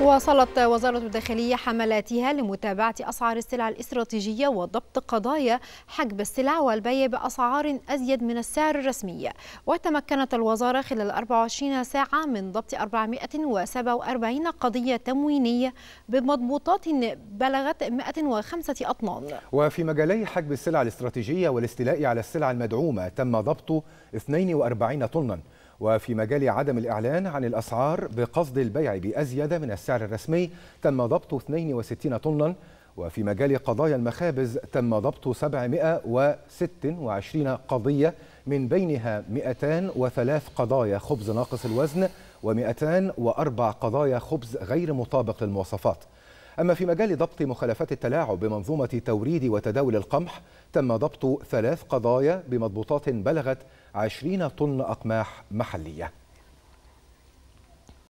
واصلت وزارة الداخلية حملاتها لمتابعة أسعار السلع الاستراتيجية وضبط قضايا حجب السلع والبيع بأسعار أزيد من السعر الرسمي وتمكنت الوزارة خلال 24 ساعة من ضبط 447 قضية تموينية بمضبوطات بلغت 105 أطنان وفي مجالي حجب السلع الاستراتيجية والاستيلاء على السلع المدعومة تم ضبط 42 طنا وفي مجال عدم الإعلان عن الأسعار بقصد البيع بأزيد من السعر الرسمي تم ضبط 62 طناً وفي مجال قضايا المخابز تم ضبط 726 قضية من بينها 203 قضايا خبز ناقص الوزن و204 قضايا خبز غير مطابق للمواصفات أما في مجال ضبط مخالفات التلاعب بمنظومة توريد وتداول القمح تم ضبط ثلاث قضايا بمضبوطات بلغت 20 طن أقماح محلية